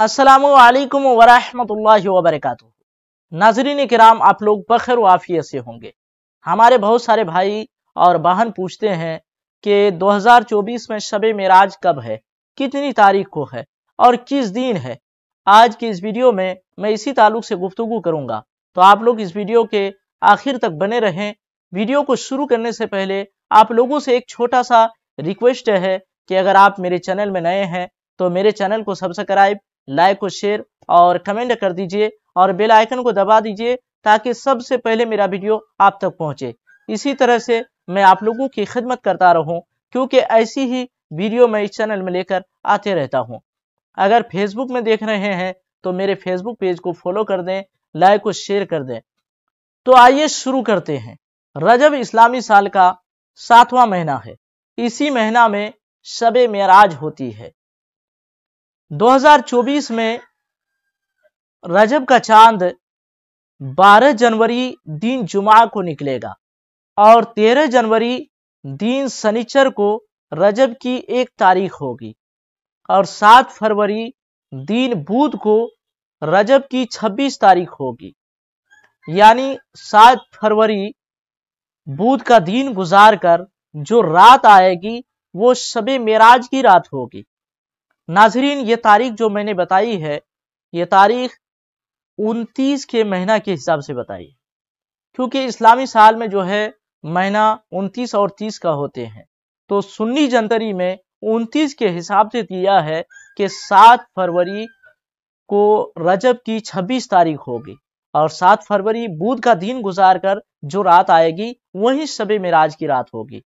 असलकम वालेकुम वरक नाजरीन कराम आप लोग बखर वाफियत से होंगे हमारे बहुत सारे भाई और बहन पूछते हैं कि 2024 में शब मराज कब है कितनी तारीख को है और किस दिन है आज की इस वीडियो में मैं इसी ताल्लुक से गुफ्तु करूंगा तो आप लोग इस वीडियो के आखिर तक बने रहें वीडियो को शुरू करने से पहले आप लोगों से एक छोटा सा रिक्वेस्ट है कि अगर आप मेरे चैनल में नए हैं तो मेरे चैनल को सब्सक्राइब लाइक और शेयर और कमेंट कर दीजिए और बेल आइकन को दबा दीजिए ताकि सबसे पहले मेरा वीडियो आप तक पहुंचे इसी तरह से मैं आप लोगों की खिदमत करता रहूं क्योंकि ऐसी ही वीडियो मैं इस चैनल में लेकर आते रहता हूं अगर फेसबुक में देख रहे हैं तो मेरे फेसबुक पेज को फॉलो कर दें लाइक और शेयर कर दें तो आइए शुरू करते हैं रजब इस्लामी साल का सातवां महीना है इसी महीना में शब मेराज होती है 2024 में रजब का चांद 12 जनवरी दिन जुमा को निकलेगा और 13 जनवरी दिन शनिचर को रजब की एक तारीख होगी और 7 फरवरी दिन बुध को रजब की 26 तारीख होगी यानी 7 फरवरी बुध का दिन गुजार कर जो रात आएगी वो शबे मेराज की रात होगी नाजरीन ये तारीख जो मैंने बताई है ये तारीख 29 के महीना के हिसाब से बताई है क्योंकि इस्लामी साल में जो है महीना 29 और 30 का होते हैं तो सुन्नी जंतरी में 29 के हिसाब से दिया है कि 7 फरवरी को रजब की 26 तारीख होगी और 7 फरवरी बुध का दिन गुजार कर जो रात आएगी वही शबे मिराज की रात होगी